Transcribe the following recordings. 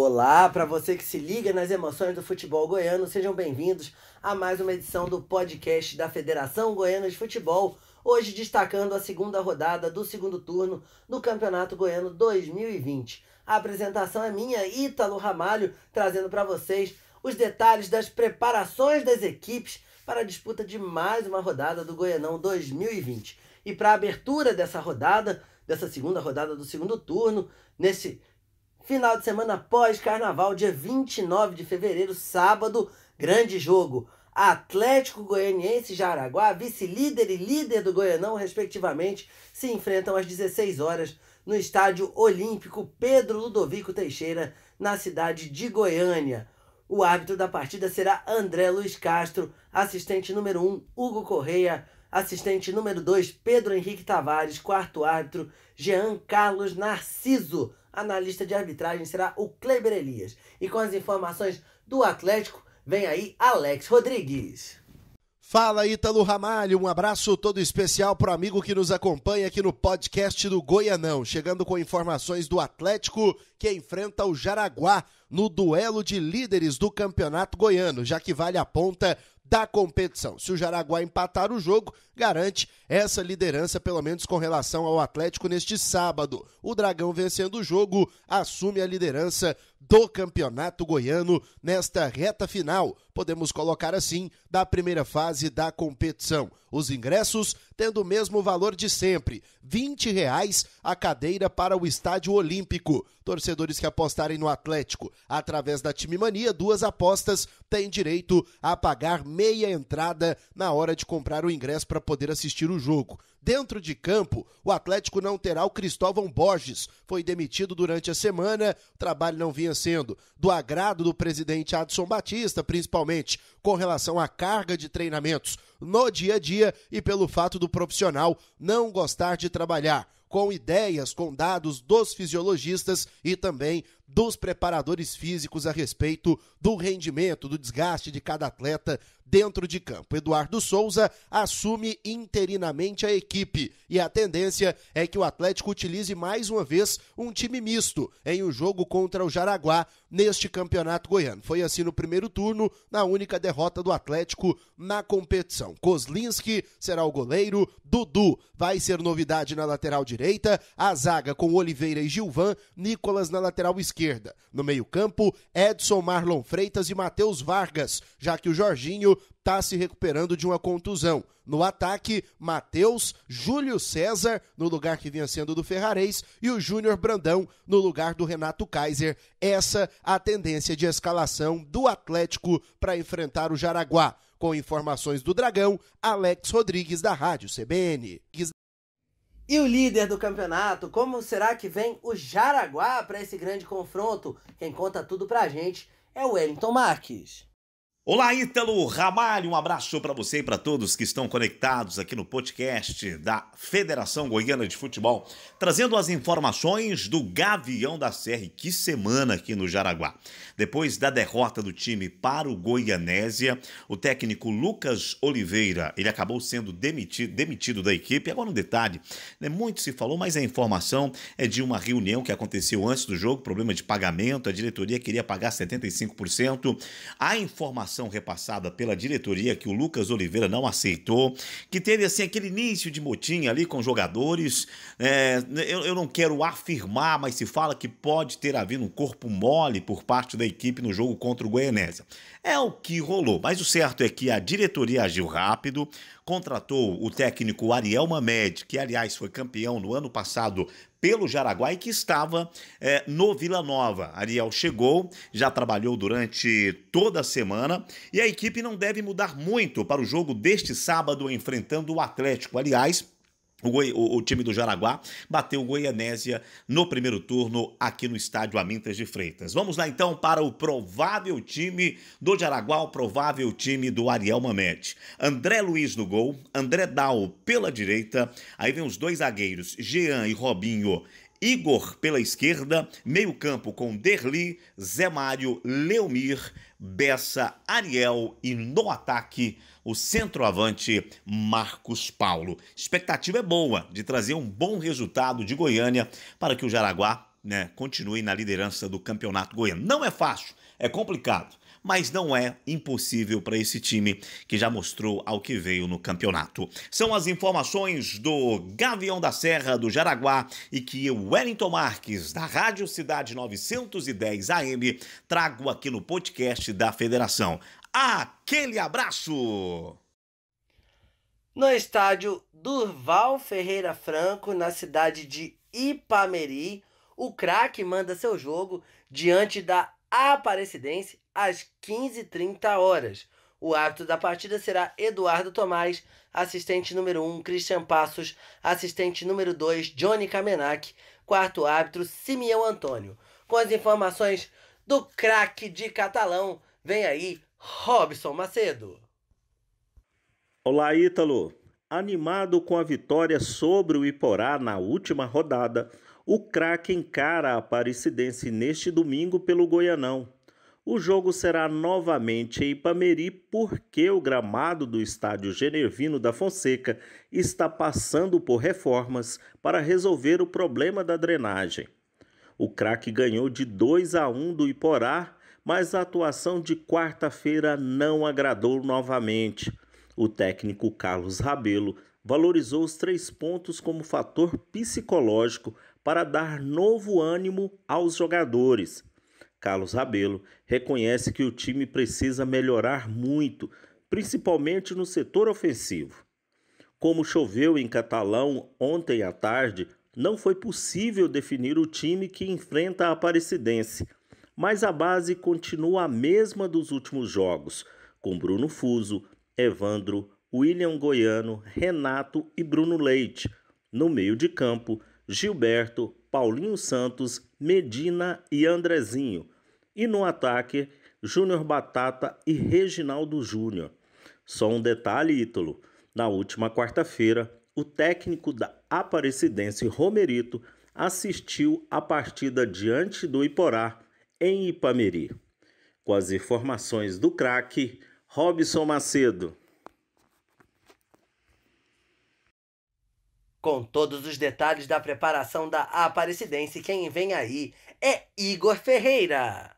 Olá, para você que se liga nas emoções do futebol goiano, sejam bem-vindos a mais uma edição do podcast da Federação Goiana de Futebol, hoje destacando a segunda rodada do segundo turno do Campeonato Goiano 2020. A apresentação é minha, Ítalo Ramalho, trazendo para vocês os detalhes das preparações das equipes para a disputa de mais uma rodada do Goianão 2020. E para a abertura dessa rodada, dessa segunda rodada do segundo turno, nesse Final de semana pós-carnaval, dia 29 de fevereiro, sábado, grande jogo. Atlético Goianiense e Jaraguá, vice-líder e líder do Goianão, respectivamente, se enfrentam às 16 horas no Estádio Olímpico Pedro Ludovico Teixeira, na cidade de Goiânia. O árbitro da partida será André Luiz Castro, assistente número 1, um, Hugo Correia, assistente número 2, Pedro Henrique Tavares, quarto árbitro, Jean Carlos Narciso analista de arbitragem será o Kleber Elias. E com as informações do Atlético, vem aí Alex Rodrigues. Fala Ítalo Ramalho, um abraço todo especial para o amigo que nos acompanha aqui no podcast do Goianão, chegando com informações do Atlético que enfrenta o Jaraguá no duelo de líderes do Campeonato Goiano, já que vale a ponta da competição. Se o Jaraguá empatar o jogo, garante essa liderança, pelo menos com relação ao Atlético neste sábado. O Dragão vencendo o jogo assume a liderança do Campeonato Goiano nesta reta final, podemos colocar assim, da primeira fase da competição. Os ingressos tendo o mesmo valor de sempre, R$ reais a cadeira para o Estádio Olímpico. Torcedores que apostarem no Atlético através da Time Mania, duas apostas têm direito a pagar meia entrada na hora de comprar o ingresso para poder assistir o jogo. Dentro de campo, o Atlético não terá o Cristóvão Borges, foi demitido durante a semana, o trabalho não vinha vinha sendo do agrado do presidente Adson Batista, principalmente com relação à carga de treinamentos no dia a dia e pelo fato do profissional não gostar de trabalhar com ideias, com dados dos fisiologistas e também dos preparadores físicos a respeito do rendimento, do desgaste de cada atleta dentro de campo. Eduardo Souza assume interinamente a equipe e a tendência é que o Atlético utilize mais uma vez um time misto em um jogo contra o Jaraguá neste campeonato goiano. Foi assim no primeiro turno, na única derrota do Atlético na competição. Kozlinski será o goleiro, Dudu vai ser novidade na lateral direita, a zaga com Oliveira e Gilvan, Nicolas na lateral esquerda. No meio-campo, Edson Marlon Freitas e Matheus Vargas, já que o Jorginho está se recuperando de uma contusão. No ataque, Matheus, Júlio César, no lugar que vinha sendo do Ferrarese e o Júnior Brandão, no lugar do Renato Kaiser. Essa a tendência de escalação do Atlético para enfrentar o Jaraguá. Com informações do Dragão, Alex Rodrigues, da Rádio CBN. E o líder do campeonato, como será que vem o Jaraguá para esse grande confronto? Quem conta tudo pra gente é o Wellington Marques. Olá, Ítalo Ramalho, um abraço para você e para todos que estão conectados aqui no podcast da Federação Goiana de Futebol, trazendo as informações do Gavião da Serra. Que semana aqui no Jaraguá. Depois da derrota do time para o Goianésia, o técnico Lucas Oliveira, ele acabou sendo demitido, demitido da equipe. Agora um detalhe, né, muito se falou, mas a informação é de uma reunião que aconteceu antes do jogo, problema de pagamento, a diretoria queria pagar 75%. A informação informação repassada pela diretoria que o Lucas Oliveira não aceitou, que teve assim aquele início de motim ali com jogadores. É, eu, eu, não quero afirmar, mas se fala que pode ter havido um corpo mole por parte da equipe no jogo contra o Goianésia. É o que rolou, mas o certo é que a diretoria agiu rápido, contratou o técnico Ariel Mamed, que aliás foi campeão no ano passado pelo Jaraguá e que estava é, no Vila Nova. Ariel chegou, já trabalhou durante toda a semana e a equipe não deve mudar muito para o jogo deste sábado enfrentando o Atlético. Aliás, o, o, o, time do Jaraguá bateu o Goianésia no primeiro turno aqui no estádio Amintas de Freitas. Vamos lá então para o provável time do Jaraguá, o provável time do Ariel Mamete. André Luiz no gol, André Dal pela direita, aí vem os dois zagueiros, Jean e Robinho Igor pela esquerda, meio-campo com Derli, Zé Mário, Leomir, Bessa, Ariel e no ataque o centroavante Marcos Paulo. Expectativa é boa de trazer um bom resultado de Goiânia para que o Jaraguá né, continue na liderança do Campeonato Goiano. Não é fácil, é complicado mas não é impossível para esse time que já mostrou ao que veio no campeonato. São as informações do Gavião da Serra do Jaraguá e que o Wellington Marques, da Rádio Cidade 910 AM, trago aqui no podcast da Federação. Aquele abraço! No estádio Durval Ferreira Franco, na cidade de Ipameri, o craque manda seu jogo diante da Aparecidense às 15h30 horas. O árbitro da partida será Eduardo Tomás, assistente número 1, um, Christian Passos, assistente número 2, Johnny Kamenak, quarto árbitro, Simeão Antônio. Com as informações do craque de Catalão, vem aí Robson Macedo. Olá, Ítalo. Animado com a vitória sobre o Iporá na última rodada, o craque encara a Aparecidense neste domingo pelo Goianão. O jogo será novamente em Ipameri porque o gramado do estádio Genevino da Fonseca está passando por reformas para resolver o problema da drenagem. O craque ganhou de 2 a 1 do Iporá, mas a atuação de quarta-feira não agradou novamente. O técnico Carlos Rabelo valorizou os três pontos como fator psicológico para dar novo ânimo aos jogadores Carlos Rabelo reconhece que o time precisa melhorar muito, principalmente no setor ofensivo. Como choveu em Catalão ontem à tarde, não foi possível definir o time que enfrenta a Aparecidense, mas a base continua a mesma dos últimos jogos, com Bruno Fuso, Evandro, William Goiano, Renato e Bruno Leite. No meio de campo, Gilberto, Paulinho Santos, Medina e Andrezinho. E no ataque, Júnior Batata e Reginaldo Júnior. Só um detalhe, Ítalo. Na última quarta-feira, o técnico da Aparecidense Romerito assistiu a partida diante do Iporá, em Ipameri. Com as informações do craque, Robson Macedo. Com todos os detalhes da preparação da Aparecidense, quem vem aí é Igor Ferreira.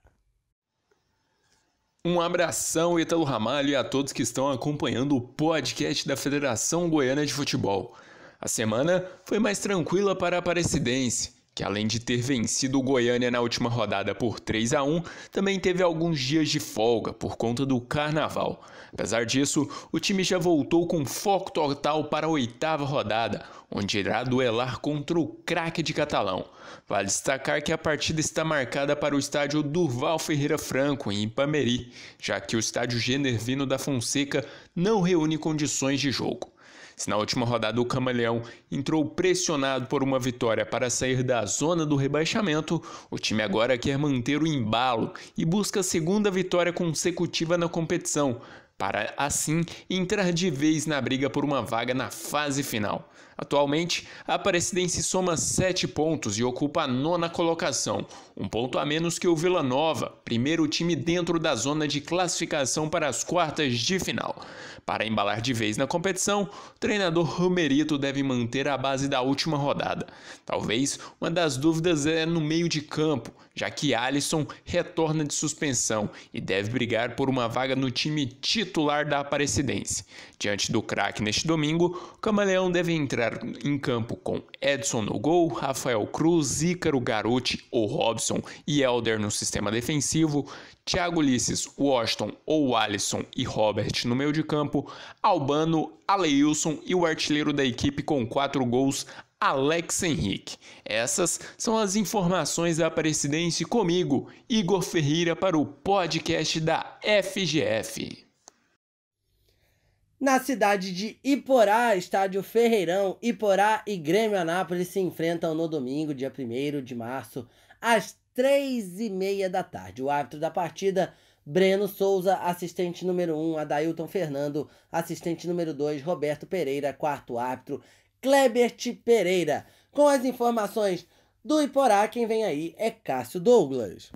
Um abração, Ítalo Ramalho, e a todos que estão acompanhando o podcast da Federação Goiana de Futebol. A semana foi mais tranquila para a Aparecidense que além de ter vencido o Goiânia na última rodada por 3 a 1, também teve alguns dias de folga por conta do carnaval. Apesar disso, o time já voltou com foco total para a oitava rodada, onde irá duelar contra o craque de Catalão. Vale destacar que a partida está marcada para o estádio Durval Ferreira Franco, em Ipameri, já que o estádio Genervino da Fonseca não reúne condições de jogo. Se na última rodada o Camaleão entrou pressionado por uma vitória para sair da zona do rebaixamento, o time agora quer manter o embalo e busca a segunda vitória consecutiva na competição, para assim entrar de vez na briga por uma vaga na fase final. Atualmente, a Aparecidense soma 7 pontos e ocupa a nona colocação, um ponto a menos que o Vila Nova, primeiro time dentro da zona de classificação para as quartas de final. Para embalar de vez na competição, o treinador Romerito deve manter a base da última rodada. Talvez uma das dúvidas é no meio de campo, já que Alisson retorna de suspensão e deve brigar por uma vaga no time titular da Aparecidense. Diante do craque neste domingo, o Camaleão deve entrar entrar em campo com Edson no gol, Rafael Cruz, Ícaro Garuti ou Robson e Elder no sistema defensivo, Thiago Ulisses, Washington ou Alisson e Robert no meio de campo, Albano, Aleilson e o artilheiro da equipe com quatro gols, Alex Henrique. Essas são as informações da Presidência comigo, Igor Ferreira, para o podcast da FGF. Na cidade de Iporá, estádio Ferreirão, Iporá e Grêmio Anápolis se enfrentam no domingo, dia 1 de março, às 3h30 da tarde. O árbitro da partida, Breno Souza, assistente número 1, Adailton Fernando, assistente número 2, Roberto Pereira, quarto árbitro, Klebert Pereira. Com as informações do Iporá, quem vem aí é Cássio Douglas.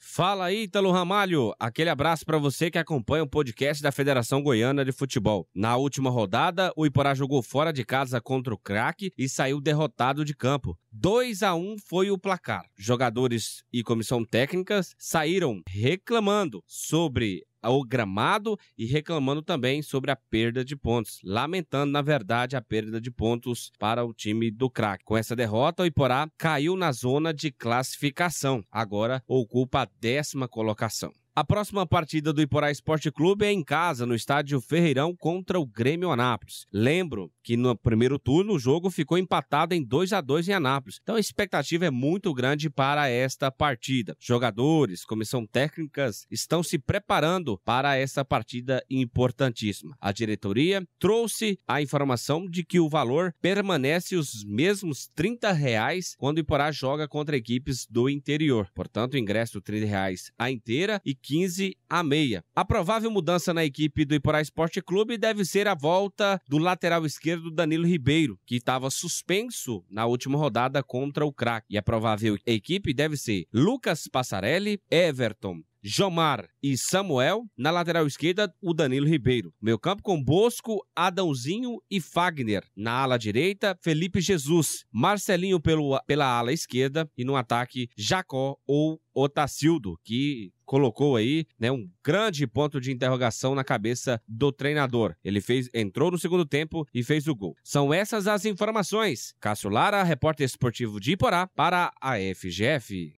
Fala aí, Ítalo Ramalho. Aquele abraço para você que acompanha o podcast da Federação Goiana de Futebol. Na última rodada, o Iporá jogou fora de casa contra o craque e saiu derrotado de campo. 2 a 1 foi o placar. Jogadores e comissão técnica saíram reclamando sobre ao gramado e reclamando também sobre a perda de pontos, lamentando, na verdade, a perda de pontos para o time do craque. Com essa derrota, o Iporá caiu na zona de classificação, agora ocupa a décima colocação. A próxima partida do Iporá Esporte Clube é em casa, no estádio Ferreirão, contra o Grêmio Anápolis. Lembro que no primeiro turno o jogo ficou empatado em 2 a 2 em Anápolis, então a expectativa é muito grande para esta partida. Jogadores, comissão técnicas estão se preparando para essa partida importantíssima. A diretoria trouxe a informação de que o valor permanece os mesmos R$ 30 reais quando o Iporá joga contra equipes do interior. Portanto, ingresso R$ 30 reais a inteira e 15 a meia. A provável mudança na equipe do Iporá Esporte Clube deve ser a volta do lateral esquerdo Danilo Ribeiro, que estava suspenso na última rodada contra o craque. E a provável equipe deve ser Lucas Passarelli, Everton, Jomar e Samuel. Na lateral esquerda, o Danilo Ribeiro. Meu campo com Bosco, Adãozinho e Fagner. Na ala direita, Felipe Jesus. Marcelinho pelo, pela ala esquerda. E no ataque, Jacó ou Otacildo, que colocou aí, né, um grande ponto de interrogação na cabeça do treinador. Ele fez, entrou no segundo tempo e fez o gol. São essas as informações. Cássio Lara, repórter esportivo de Iporá, para a FGF.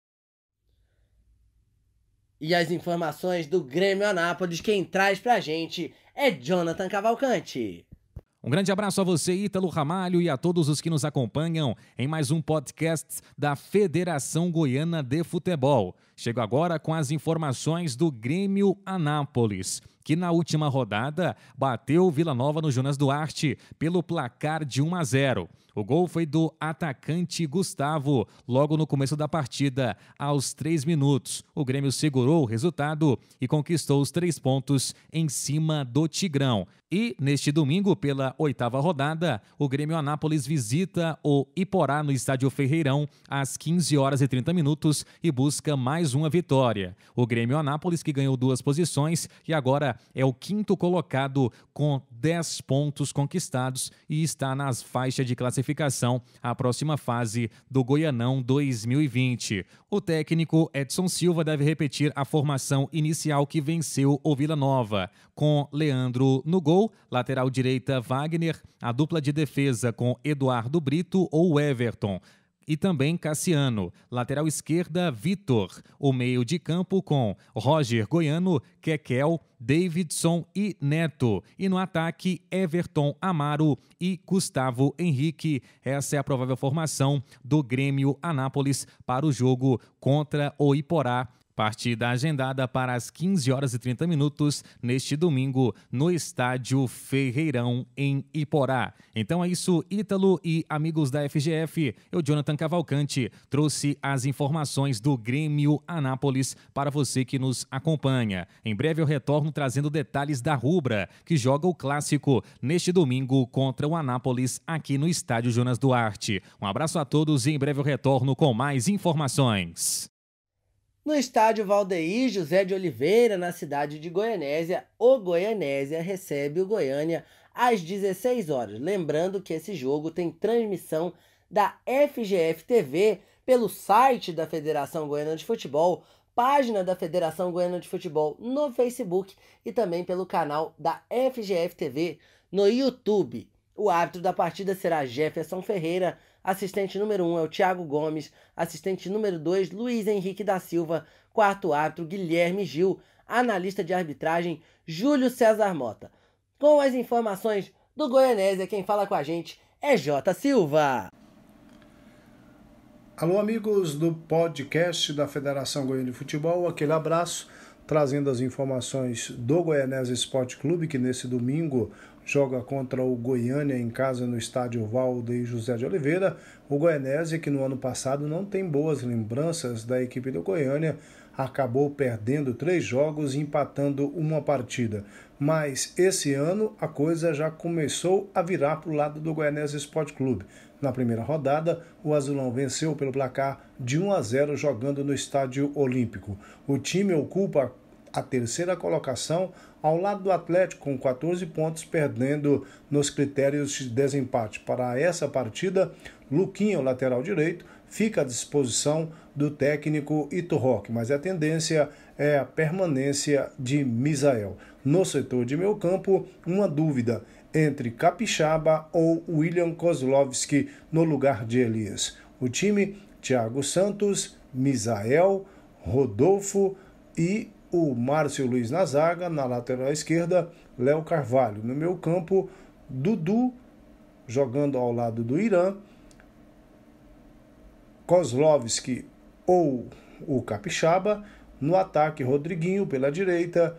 E as informações do Grêmio Anápolis, quem traz pra gente é Jonathan Cavalcante. Um grande abraço a você, Ítalo Ramalho, e a todos os que nos acompanham em mais um podcast da Federação Goiana de Futebol. Chego agora com as informações do Grêmio Anápolis, que na última rodada bateu Vila Nova no Jonas Duarte pelo placar de 1 a 0. O gol foi do atacante Gustavo, logo no começo da partida, aos três minutos. O Grêmio segurou o resultado e conquistou os três pontos em cima do Tigrão. E neste domingo, pela oitava rodada, o Grêmio Anápolis visita o Iporá no estádio Ferreirão às 15 horas e 30 minutos e busca mais mais uma vitória. O Grêmio Anápolis, que ganhou duas posições e agora é o quinto colocado com 10 pontos conquistados e está nas faixas de classificação à próxima fase do Goianão 2020. O técnico Edson Silva deve repetir a formação inicial que venceu o Vila Nova, com Leandro no gol, lateral direita Wagner, a dupla de defesa com Eduardo Brito ou Everton e também Cassiano. Lateral esquerda, Vitor. O meio de campo com Roger Goiano, Kekel, Davidson e Neto. E no ataque, Everton Amaro e Gustavo Henrique. Essa é a provável formação do Grêmio Anápolis para o jogo contra o Iporá Partida agendada para as 15 horas e 30 minutos neste domingo no estádio Ferreirão em Iporá. Então é isso, Ítalo e amigos da FGF. Eu, Jonathan Cavalcante, trouxe as informações do Grêmio Anápolis para você que nos acompanha. Em breve eu retorno trazendo detalhes da Rubra, que joga o clássico neste domingo contra o Anápolis aqui no estádio Jonas Duarte. Um abraço a todos e em breve eu retorno com mais informações. No estádio Valdeir José de Oliveira, na cidade de Goianésia, o Goianésia recebe o Goiânia às 16 horas. Lembrando que esse jogo tem transmissão da FGF TV pelo site da Federação Goiana de Futebol, página da Federação Goiana de Futebol no Facebook e também pelo canal da FGF TV no YouTube. O árbitro da partida será Jefferson Ferreira, Assistente número 1 um é o Thiago Gomes. Assistente número 2, Luiz Henrique da Silva. Quarto árbitro, Guilherme Gil. Analista de arbitragem, Júlio César Mota. Com as informações do Goianésia, quem fala com a gente é Jota Silva. Alô, amigos do podcast da Federação Goiânia de Futebol, aquele abraço, trazendo as informações do Goianese Esporte Clube, que nesse domingo joga contra o Goiânia em casa no estádio Valde e José de Oliveira. O Goianese, que no ano passado não tem boas lembranças da equipe do Goiânia, acabou perdendo três jogos e empatando uma partida. Mas esse ano a coisa já começou a virar para o lado do Goianese Sport Clube. Na primeira rodada, o Azulão venceu pelo placar de 1 a 0 jogando no Estádio Olímpico. O time ocupa a a terceira colocação, ao lado do Atlético, com 14 pontos, perdendo nos critérios de desempate. Para essa partida, Luquinha, lateral direito, fica à disposição do técnico Ito Roque, mas a tendência é a permanência de Misael. No setor de meio campo, uma dúvida entre Capixaba ou William Kozlovski no lugar de Elias. O time, Thiago Santos, Misael, Rodolfo e o Márcio Luiz na zaga, na lateral esquerda, Léo Carvalho. No meu campo, Dudu jogando ao lado do Irã, Kozlovski ou o Capixaba, no ataque Rodriguinho pela direita,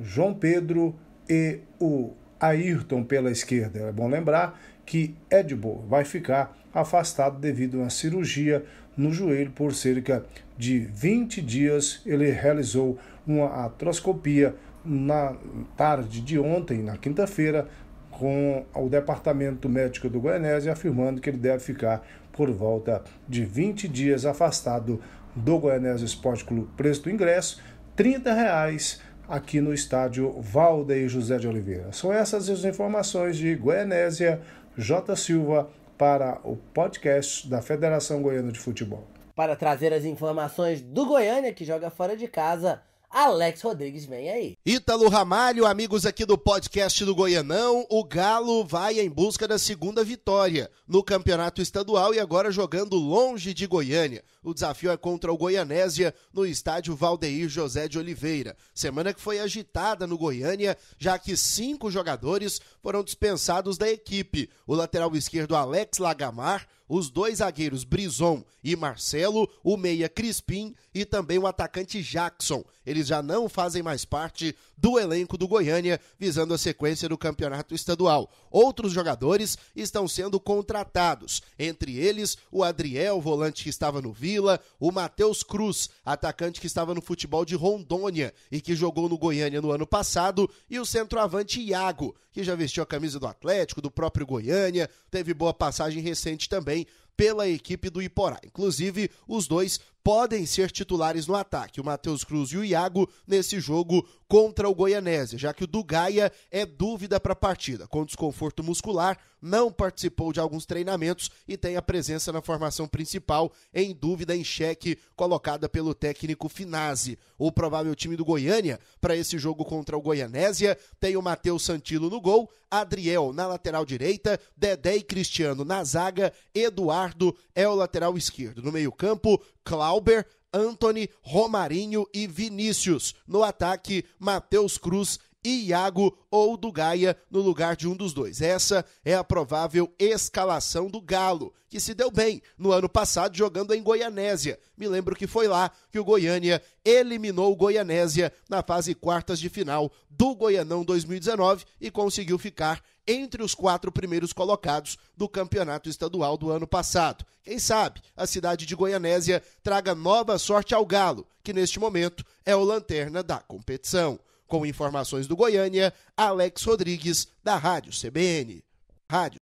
João Pedro e o Ayrton pela esquerda. É bom lembrar que Edbo vai ficar afastado devido a uma cirurgia no joelho por cerca de 20 dias. Ele realizou uma atroscopia na tarde de ontem, na quinta-feira, com o Departamento Médico do Goianésia, afirmando que ele deve ficar por volta de 20 dias afastado do Goianésia Esporte Clube. Preço do ingresso, R$ reais aqui no estádio Valdeir José de Oliveira. São essas as informações de Goianésia, J. Silva, para o podcast da Federação Goiana de Futebol. Para trazer as informações do Goiânia que joga fora de casa, Alex Rodrigues, vem aí. Ítalo Ramalho, amigos aqui do podcast do Goianão, o Galo vai em busca da segunda vitória no campeonato estadual e agora jogando longe de Goiânia. O desafio é contra o Goianésia no estádio Valdeir José de Oliveira. Semana que foi agitada no Goiânia, já que cinco jogadores foram dispensados da equipe. O lateral esquerdo Alex Lagamar os dois zagueiros Brison e Marcelo, o meia Crispim e também o atacante Jackson. Eles já não fazem mais parte do elenco do Goiânia, visando a sequência do campeonato estadual. Outros jogadores estão sendo contratados, entre eles o Adriel, volante que estava no Vila, o Matheus Cruz, atacante que estava no futebol de Rondônia e que jogou no Goiânia no ano passado, e o centroavante Iago, que já vestiu a camisa do Atlético, do próprio Goiânia, teve boa passagem recente também pela equipe do Iporá. Inclusive, os dois podem ser titulares no ataque, o Matheus Cruz e o Iago, nesse jogo contra o Goianésia, já que o do Gaia é dúvida para a partida. Com desconforto muscular, não participou de alguns treinamentos e tem a presença na formação principal em dúvida, em xeque, colocada pelo técnico Finazzi. O provável time do Goiânia para esse jogo contra o Goianésia tem o Matheus Santilo no gol, Adriel na lateral direita, Dedé e Cristiano na zaga, Eduardo é o lateral esquerdo. No meio-campo, Cláudio Alber, Anthony, Romarinho e Vinícius. No ataque, Matheus Cruz e Iago ou do Gaia no lugar de um dos dois. Essa é a provável escalação do Galo, que se deu bem no ano passado jogando em Goianésia. Me lembro que foi lá que o Goiânia eliminou o Goianésia na fase quartas de final do Goianão 2019 e conseguiu ficar entre os quatro primeiros colocados do campeonato estadual do ano passado. Quem sabe a cidade de Goianésia traga nova sorte ao Galo, que neste momento é o lanterna da competição. Com informações do Goiânia, Alex Rodrigues, da Rádio CBN. Rádio.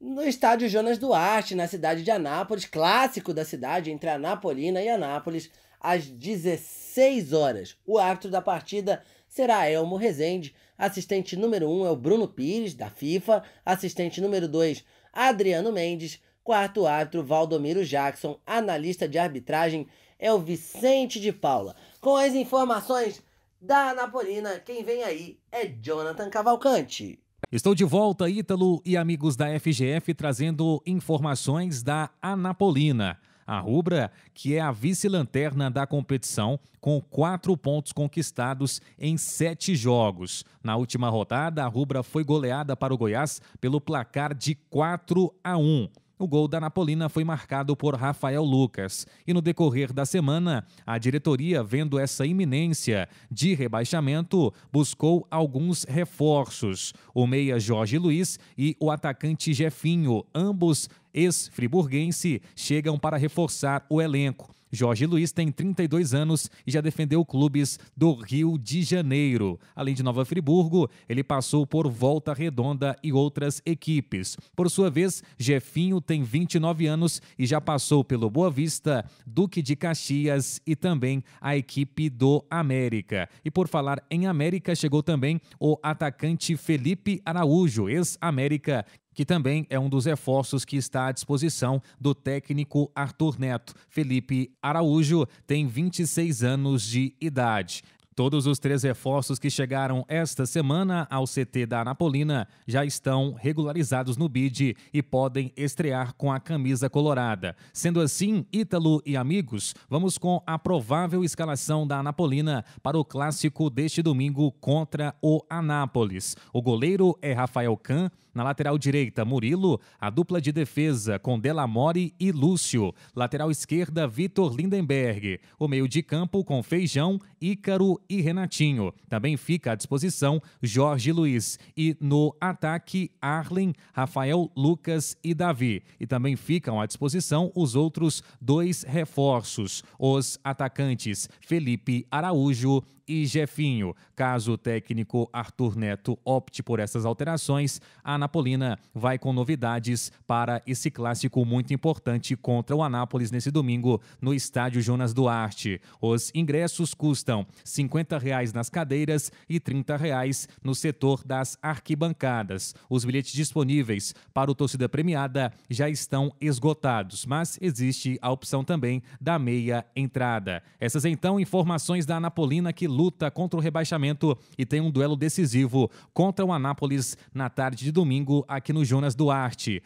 No estádio Jonas Duarte, na cidade de Anápolis, clássico da cidade entre Anapolina e Anápolis, às 16 horas. O árbitro da partida será Elmo Rezende, Assistente número 1 um é o Bruno Pires, da FIFA. Assistente número 2, Adriano Mendes. Quarto árbitro, Valdomiro Jackson. Analista de arbitragem é o Vicente de Paula. Com as informações da Anapolina, quem vem aí é Jonathan Cavalcante. Estou de volta, Ítalo e amigos da FGF, trazendo informações da Anapolina. A Rubra, que é a vice-lanterna da competição, com quatro pontos conquistados em sete jogos. Na última rodada, a Rubra foi goleada para o Goiás pelo placar de 4 a 1. O gol da Napolina foi marcado por Rafael Lucas. E no decorrer da semana, a diretoria, vendo essa iminência de rebaixamento, buscou alguns reforços: o meia Jorge Luiz e o atacante Jefinho, ambos ex-friburguense, chegam para reforçar o elenco. Jorge Luiz tem 32 anos e já defendeu clubes do Rio de Janeiro. Além de Nova Friburgo, ele passou por Volta Redonda e outras equipes. Por sua vez, Jefinho tem 29 anos e já passou pelo Boa Vista, Duque de Caxias e também a equipe do América. E por falar em América, chegou também o atacante Felipe Araújo, ex-América, que também é um dos reforços que está à disposição do técnico Arthur Neto. Felipe Araújo tem 26 anos de idade. Todos os três reforços que chegaram esta semana ao CT da Anapolina já estão regularizados no BID e podem estrear com a camisa colorada. Sendo assim, Ítalo e amigos, vamos com a provável escalação da Anapolina para o clássico deste domingo contra o Anápolis. O goleiro é Rafael Kahn, na lateral direita, Murilo, a dupla de defesa com Delamore e Lúcio. Lateral esquerda, Vitor Lindenberg. O meio de campo com Feijão, Ícaro e Renatinho. Também fica à disposição Jorge Luiz. E no ataque, Arlen, Rafael, Lucas e Davi. E também ficam à disposição os outros dois reforços: os atacantes Felipe Araújo e Jefinho. Caso o técnico Arthur Neto opte por essas alterações, a Anapolina vai com novidades para esse clássico muito importante contra o Anápolis nesse domingo no estádio Jonas Duarte. Os ingressos custam R$ 50 reais nas cadeiras e R$ 30 reais no setor das arquibancadas. Os bilhetes disponíveis para o torcida premiada já estão esgotados, mas existe a opção também da meia entrada. Essas então informações da Anapolina que luta contra o rebaixamento e tem um duelo decisivo contra o Anápolis na tarde de domingo aqui no Jonas Duarte.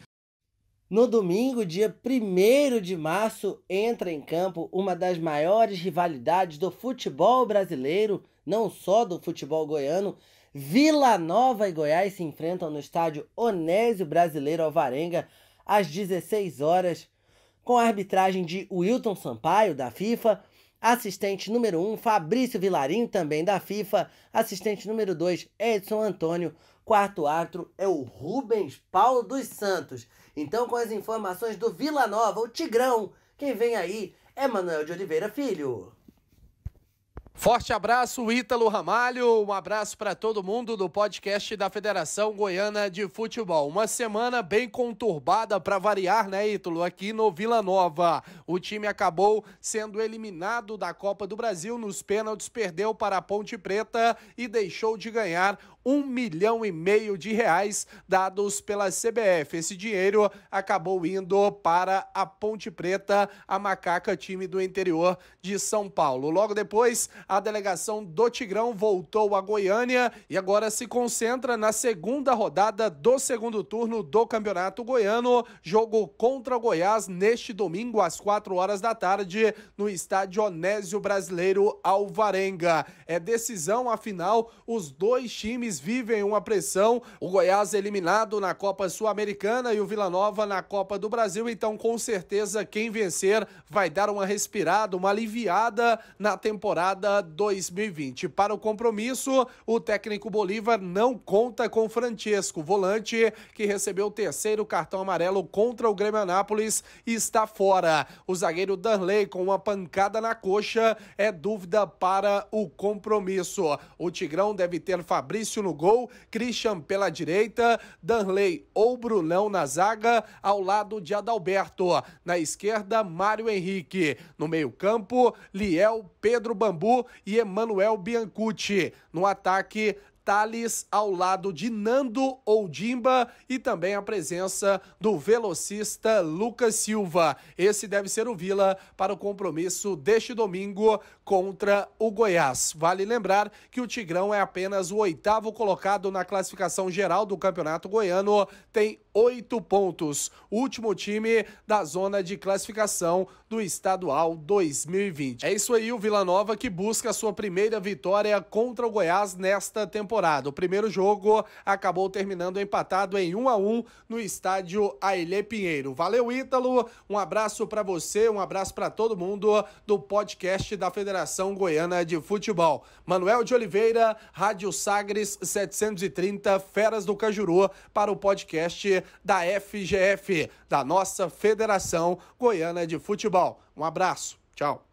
No domingo, dia 1 de março, entra em campo uma das maiores rivalidades do futebol brasileiro, não só do futebol goiano. Vila Nova e Goiás se enfrentam no estádio Onésio Brasileiro Alvarenga às 16 horas, com a arbitragem de Wilton Sampaio, da FIFA, Assistente número 1, um, Fabrício Vilarim, também da FIFA. Assistente número 2, Edson Antônio. Quarto árbitro é o Rubens Paulo dos Santos. Então, com as informações do Vila Nova, o Tigrão, quem vem aí é Manuel de Oliveira Filho. Forte abraço, Ítalo Ramalho. Um abraço para todo mundo do podcast da Federação Goiana de Futebol. Uma semana bem conturbada para variar, né, Ítalo? Aqui no Vila Nova. O time acabou sendo eliminado da Copa do Brasil nos pênaltis, perdeu para a Ponte Preta e deixou de ganhar um milhão e meio de reais dados pela CBF. Esse dinheiro acabou indo para a Ponte Preta, a macaca time do interior de São Paulo. Logo depois, a delegação do Tigrão voltou a Goiânia e agora se concentra na segunda rodada do segundo turno do Campeonato Goiano, jogo contra o Goiás neste domingo às 4 horas da tarde no estádio Onésio Brasileiro Alvarenga. É decisão, afinal, os dois times vivem uma pressão. O Goiás eliminado na Copa Sul-Americana e o Vila Nova na Copa do Brasil. Então, com certeza, quem vencer vai dar uma respirada, uma aliviada na temporada 2020. Para o compromisso, o técnico Bolívar não conta com Francesco, volante que recebeu o terceiro cartão amarelo contra o Grêmio Anápolis e está fora. O zagueiro Danley, com uma pancada na coxa, é dúvida para o compromisso. O Tigrão deve ter Fabrício Maurício no gol, Christian pela direita, Danley ou Brunão na zaga, ao lado de Adalberto. Na esquerda, Mário Henrique. No meio-campo, Liel, Pedro Bambu e Emanuel Biancucci. No ataque, Thales ao lado de Nando Oldimba e também a presença do velocista Lucas Silva. Esse deve ser o Vila para o compromisso deste domingo contra o Goiás. Vale lembrar que o Tigrão é apenas o oitavo colocado na classificação geral do Campeonato Goiano, tem oito pontos, último time da zona de classificação do estadual 2020. É isso aí, o Vila Nova que busca a sua primeira vitória contra o Goiás nesta temporada. O primeiro jogo acabou terminando empatado em 1 a 1 no estádio Ailê Pinheiro. Valeu, Ítalo. Um abraço para você, um abraço para todo mundo do podcast da Federação Goiana de Futebol. Manuel de Oliveira, Rádio Sagres 730, Feras do Cajuru, para o podcast da FGF, da nossa Federação Goiana de Futebol. Um abraço, tchau.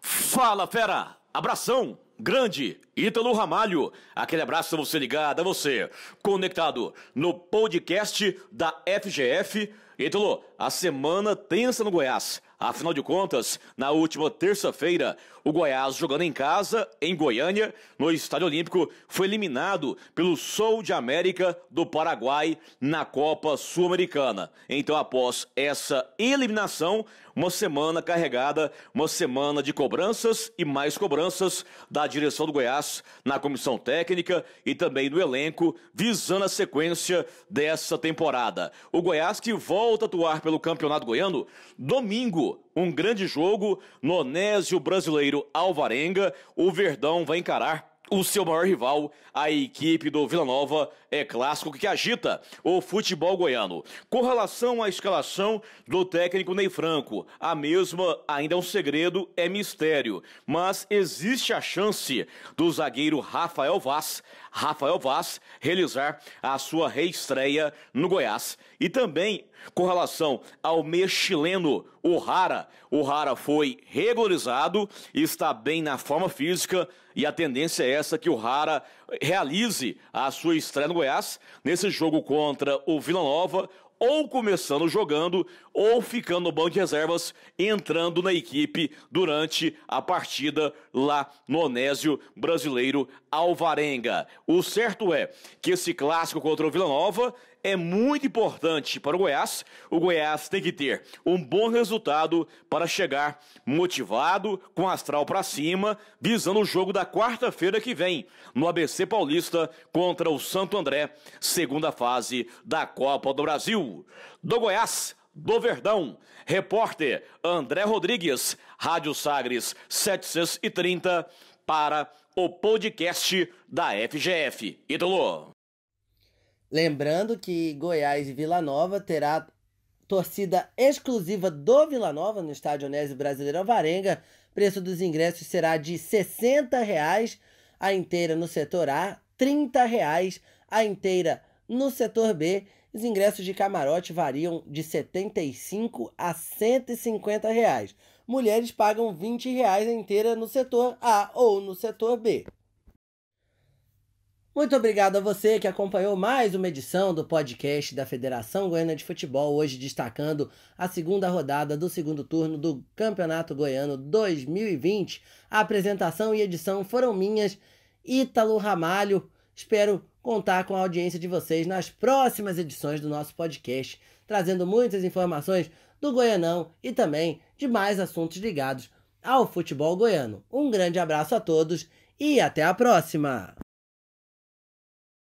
Fala, fera! Abração! Grande Ítalo Ramalho, aquele abraço a você ligado, a você conectado no podcast da FGF. Ítalo, a semana tensa no Goiás. Afinal de contas, na última terça-feira, o Goiás, jogando em casa, em Goiânia, no Estádio Olímpico, foi eliminado pelo Sul de América do Paraguai na Copa Sul-Americana. Então, após essa eliminação, uma semana carregada, uma semana de cobranças e mais cobranças da direção do Goiás na comissão técnica e também no elenco, visando a sequência dessa temporada. O Goiás que volta a atuar pelo Campeonato Goiano domingo, um grande jogo no Onésio Brasileiro goleiro Alvarenga, o Verdão vai encarar o seu maior rival, a equipe do Vila Nova, é clássico que agita o futebol goiano. Com relação à escalação do técnico Ney Franco, a mesma ainda é um segredo, é mistério, mas existe a chance do zagueiro Rafael Vaz Rafael Vaz realizar a sua reestreia no Goiás. E também com relação ao mês chileno, o Rara. O Rara foi regularizado, está bem na forma física e a tendência é essa que o Rara realize a sua estreia no Goiás nesse jogo contra o Vila Nova, ou começando jogando ou ficando no banco de reservas, entrando na equipe durante a partida lá no Onésio Brasileiro Alvarenga. O certo é que esse clássico contra o Vila Nova é muito importante para o Goiás. O Goiás tem que ter um bom resultado para chegar motivado, com astral para cima, visando o jogo da quarta-feira que vem no ABC Paulista contra o Santo André, segunda fase da Copa do Brasil. Do Goiás, do Verdão. Repórter André Rodrigues, Rádio Sagres 730, para o podcast da FGF. Ítalo. Lembrando que Goiás e Vila Nova terá torcida exclusiva do Vila Nova no estádio Onésio brasileiro Varenga. Preço dos ingressos será de R$ 60 reais a inteira no setor A, R$ 30 reais a inteira no setor B. Os ingressos de camarote variam de R$ 75 a R$ 150. Reais. Mulheres pagam R$ 20 reais a inteira no setor A ou no setor B. Muito obrigado a você que acompanhou mais uma edição do podcast da Federação Goiana de Futebol, hoje destacando a segunda rodada do segundo turno do Campeonato Goiano 2020. A apresentação e edição foram minhas, Ítalo Ramalho. Espero contar com a audiência de vocês nas próximas edições do nosso podcast, trazendo muitas informações do Goianão e também de mais assuntos ligados ao futebol goiano. Um grande abraço a todos e até a próxima!